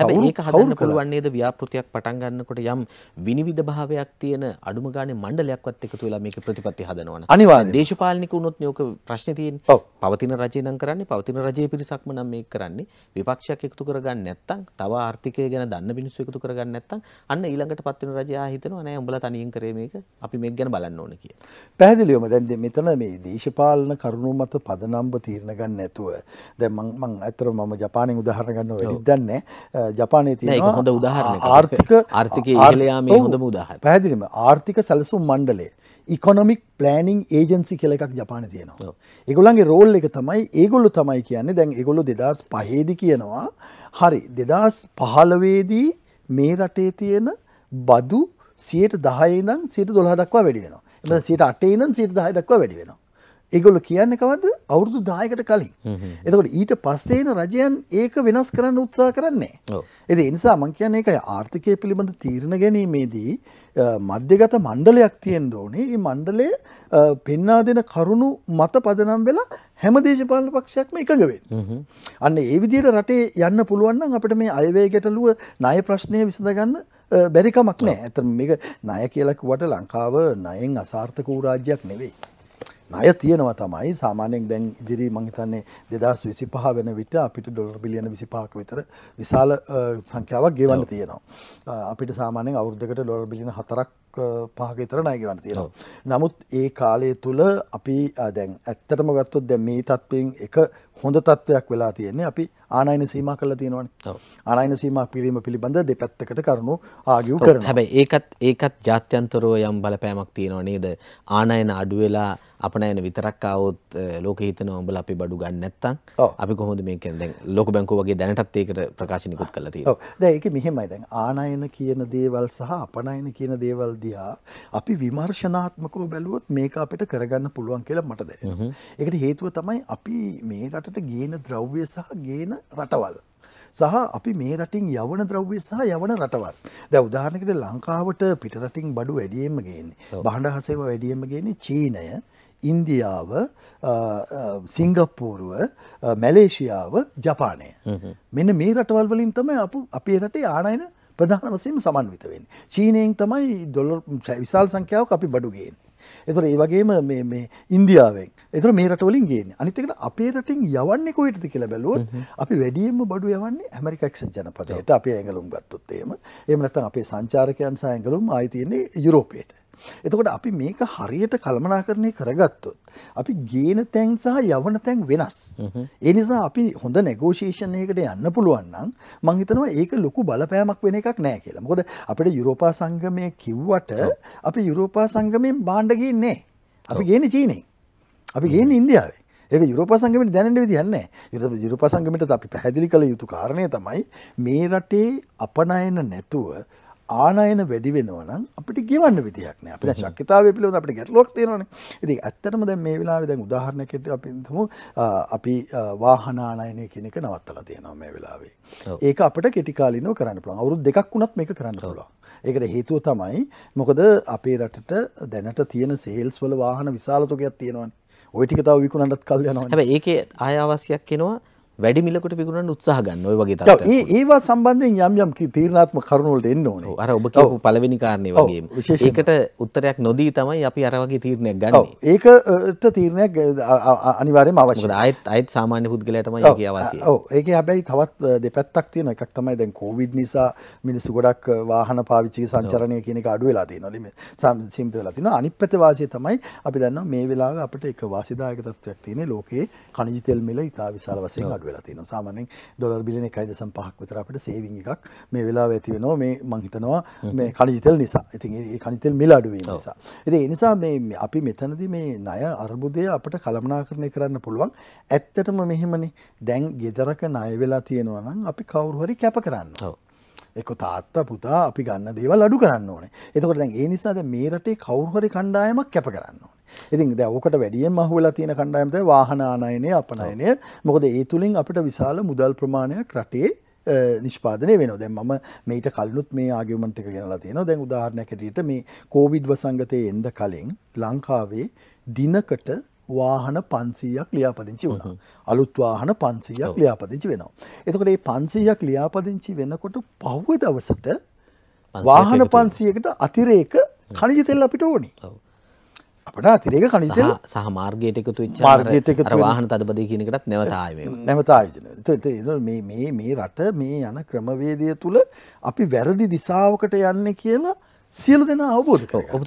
හැබැයි ඒක හදන්න පුළුවන් නේද ව්‍යාපෘතියක් පටන් ගන්නකොට යම් විනිවිද භාවයක් තියෙන අඩුම ගානේ මණ්ඩලයක්වත් එකතු වෙලා මේක ප්‍රතිපත්ති හදනවනේ අනිවාර්යෙන් දේශපාලනික වුණොත් නෝක ප්‍රශ්නේ තියෙන්නේ පවතින රජය නම් කරන්නේ පවතින රජයේ පිරිසක්ම නම් මේක කරන්නේ විපක්ෂයක් එකතු කරගන්න නැත්නම් තව ආර්ථිකය ගැන දන්න මිනිස්සු එකතු කරගන්න නැත්නම් අන්න ඊළඟට පත්වෙන රජය ආ හිතනවා නෑ උඹලා තනියෙන් කරේ මේක අපි මේක ගැන බලන්න ඕනේ කියලා. පැහැදිලිවම දැන් මෙතන මේ දේශපාලන කරුණු මත පදනම්ව තීරණ ගන්න නැතුව දැන් මං මං ඇත්තටම මම ජපානයේ උදාහරණ ගන්න ඔය දන්නේ ජපානයේ තියෙන හොඳ උදාහරණයක් ආර්ථික ආර්ථිකයේ ඉහළ යාමේ හොඳම උදාහරණය. පැහැදිලිම ආර්ථික සැලසුම් මණ්ඩලය ඉකොනොමික් පලෑනිං ඒජන්සි කෙල එකක් ජපාන තියෙනවා. එගොලන්ගේ රෝල් එක තමයි ඒගොල්ලු තමයි කියන්නේ දැන් එගොලු දෙදස් පහේදි කියනවා හරි දෙදස් පහලවේදී මේ රටේ තියෙන බදු සියට දහයිනම් සිට දොහ දක්වා වැඩි වෙනවා එ සිට අටේනම් සිට දහ දක්වා වැඩි වෙනවා. ඒගොල්ල කියන්න කවද අවුරුදු දායකට කලින් එතකොට ඊට පස්සේන රජයන් ඒක වෙනස් කරන්න උත්සා කරන්නේ එද නිසා මං කියන්න එකයි ආර්ථිකය පිළිබඳ තීරණ ගැනීමේදී මධ්‍යගත මණ්ඩලයක් තියෙන් ඕනේ ඒ මණ්ඩලය පෙන්නා දෙන කරුණු මත පදනම් වෙලා හැම දේශපාලන පක්ෂයක්ම එකඟවෙන්. අන්න ඒ විදියට රටේ යන්න පුළුවන්න අපට මේ අයවය ගැටලුව නය ප්‍රශ්නය විසඳගන්න බැරිකමක් නෑ ඇත මේක නය කියලක් වට ලංකාව නයෙන් අසාර්ථක වූරාජ්‍යයක් නෙවෙයි. ණය තියෙනවා තමයි සාමාන්‍යයෙන් දැන් ඉදිරි මං හිතන්නේ 2025 වෙන විට අපිට ඩොලර් බිලියන 25ක විතර විශාල සංඛ්‍යාවක් ගෙවන්න තියෙනවා. අපිට සාමාන්‍යයෙන් අවුරුද්දකට ඩොලර් බිලියන 4ක් පහක විතර ණය ගෙවන්න තියෙනවා. නමුත් ඒ කාලය තුල අපි දැන් ඇත්තටම ගත්තොත් දැන් මේ තත්ත්වයෙන් එක හොඳ තත්ත්වයක් වෙලා තියෙන්නේ අපි ආනයන සීමා කරලා තියෙනවනේ. ආනයන සීමා කිරීම පිළිබඳ දෙපැත්තකට කරුණු ආගිව් කරනවා. හැබැයි ඒකත් ඒකත් ජාත්‍යන්තරව යම් බලපෑමක් තියෙනව නේද? ආනයන අඩු වෙලා අපනයන විතරක් ආවොත් ලෝකෙ හිතනවා උඹලා අපි බඩු ගන්න නැත්තම් අපි කොහොමද මේකෙන් දැන් ලෝක බැංකුව වගේ දැනටත් ඒකට ප්‍රකාශන නිකුත් කරලා තියෙනවා. ඔව්. දැන් ඒක මෙහෙමයි දැන් ආනයන කියන දේවල් සහ අපනයන කියන දේවල් දිහා අපි විමර්ශනාත්මකව බැලුවොත් මේක අපිට කරගන්න පුළුවන් කියලා මට දැනෙනවා. ඒකට හේතුව තමයි අපි මේ රටට ගේන ද්‍රව්‍ය සහ ගේන රටවල්. සහ අපි මේ රටින් යවන ද්‍රව්‍ය සහ යවන රටවල්. දැන් උදාහරණයකට ලංකාවට පිට රටින් බඩු වැඩියෙන්ම ගේන්නේ. බහඬ හසේව වැඩියෙන්ම ගේන්නේ චීනය, ඉන්දියාව, සිංගප්පූරුව, මැලේසියාව, ජපානය. මෙන්න මේ රටවල් වලින් තමයි අපි අපේ රටේ ආනයන ප්‍රධාන වසයම සමන්විත වෙන්. චීනයෙන් තමයි දොල්ල විශාල් සංඛ්‍යාවක් අපි බඩුගෙන්. එතර ඒ වගේම ඉන්දියාවෙන් එතර මේ රටවලින් ගේ අනිතකට අපේ රටින් යවන්නේ කොයිටද කියල බැලුවත් අපි වැඩියම බඩු යවන්නේ ඇමරිකක්ෂ ජනපදයට අපේ ඇඟලුම් ගත්තොත්තේම එමනත්තන් අපේ සංචාරකයන් සඇඟලුම් අයිතියන්නේ යුරෝපයට එතකොට අපි මේක හරියට කළමනාකරණය කරගත්තොත්. අපි ගේන තැන් සහ යවන තැන් වෙනස්. ඒ නිසා අපි හොඳ නැගෝෂේෂන් එකට යන්න පුළුවන්නම් මංහිතනවා ඒක ලොකු බලපෑමක් වෙන එකක් නෑ කියලා මොකද අපට යුරෝපා සංගමය කිව්වට අපි යුරෝපා සංගමයෙන් බාණ්ඩගින් නෑ. අපි ගේන චීනේ. අපි ගේන ඉන්දියාවේ. ඒක යුරප සංගමට දැනට විදියන්න යුර යුරප සංගමට අපි පැහැදිලි කළ යුතු කාරණය තමයි මේ රටේ අපනයන නැතුව ආනයන වැඩි වෙනවා නම් අපිට ගෙවන්න විදියක් නෑ. අපිට ශක්්‍යතාවය පිළිබඳ අපිට ගැටලුවක් තියෙනවානේ. ඉතින් ඇත්තටම දැන් මේ වෙලාවේ දැන් උදාහරණයක් විදිහට අපි හිතමු අපි වාහන ආනයනය කියන එක නවත්තලා තියෙනවා මේ වෙලාවේ. ඒක අපිට කෙටි කාලිනව කරන්න පුළුවන්. අවුරුදු දෙකක් වුණත් මේක කරන්න පුළුවන්. ඒකට හේතුව තමයි මොකද අපේ රටට දැනට තියෙන සේල්ස් වල වාහන විශාල තොගයක් තියෙනවානේ. ওই ටික තව විකුණන්නත් කල් යනවා. හැබැයි ඒකේ ආය අවශ්‍යයක් වෙනවා වැඩි මිලකට විකුණන්න උත්සාහ ගන්න ඔය වගේ තත්ත්වයක්. ඒවා සම්බන්ධයෙන් යම් යම් තීරණාත්මක කරුණු වලට එන්න ඕනේ. අර ඔබ කියපු පළවෙනි කාරණේ වගේම. ඒකට උත්තරයක් නොදී තමයි අපි අර වගේ තීරණයක් ගන්නෙ. ඒකට තීරණයක් අනිවාර්යයෙන්ම අවශ්‍යයි. ආයෙත් ආයෙත් සාමාන්‍ය පුද්ගලයාටමයි ඒකේ අවශ්‍යයි. ඔව්. ඒකේ හැබැයි තවත් දෙපැත්තක් තියෙනවා. එකක් තමයි දැන් කොවිඩ් නිසා මිනිස්සු ගොඩක් වාහන පාවිච්චි සංචරණය කියන එක අඩු වෙලා තියෙනවා. නේ මේ සම්සිම්ත වෙලා තියෙනවා. අනිත් පැත්තේ වාසිය තමයි අපි දන්නවා මේ වෙලාවේ අපිට එක වාසිදායක තත්ත්වයක් තියෙන ලෝකයේ කණිජ තෙල් මිල ඉතා විශාල වශයෙන් අඩු වෙලා තියෙනවා. සාමාන්‍යයෙන් ඩොලර් බිලියන 1.5ක් විතර අපිට සේවිං එකක් මේ වෙලාවේ ඇති වෙනවා. මේ මම හිතනවා මේ කණිජතෙල් නිසා. ඉතින් ඒ කණිජතෙල් මිල අඩු වීම නිසා. ඉතින් ඒ නිසා මේ අපි මෙතනදී මේ ණය අර්බුදය අපිට කළමනාකරණය කරන්න පුළුවන්. ඇත්තටම මෙහෙමනේ. දැන් gedaraka ණය වෙලා තියෙනවා නම් අපි කවුරු හරි කැප කරන්න. ඔව්. එක තාත්තා පුතා අපි ගන්න දේවල් අඩු කරන්න ඕනේ එතකොට දැන් ඒ නිසාද මේ රටේ කවුරුහරි කණ්ඩායමක් කැප කරන්න ඕනේ ඉතින් දැවකට වැඩියෙන් මහවෙලා තියෙන කණ්ඩායමත වාහනානයනය අපනයනය මොකද ඒ තුළින් අපිට විශාල මුදල් ප්‍රමාණයක් රටේ නිෂ්පාදනය වෙන දැන් ම මේට කල්ලුත් මේ ආගිමට එක ගෙනලා තියෙන දැන් උදාහරණැකටට මේ කෝවිඩ් වසංගතය එන්ඩ කලින් ලංකාවේ දිනකට වාහන 500ක් ලියාපදිංචි වුණා. අලුත් වාහන 500ක් ලියාපදිංචි වෙනවා. එතකොට මේ 500ක් ලියාපදිංචි වෙනකොට පහුව දවසට වාහන 500කට අතිරේක ඛනිජ තෙල් අපිට ඕනේ. අපට අතිරේක ඛනිජ තෙල් සහ මාර්ගයට එකතු වෙච්ච මාර්ගයට එකතු වෙන වාහන තදබදේ කියන එකටත් නැවත ආයෙම නැවත ආයෝජන. මේ මේ මේ රට මේ යන ක්‍රමවේදය තුල අපි වැරදි දිශාවකට යන්නේ කියලා සියලු දෙනා අවබෝධ කරගන්න.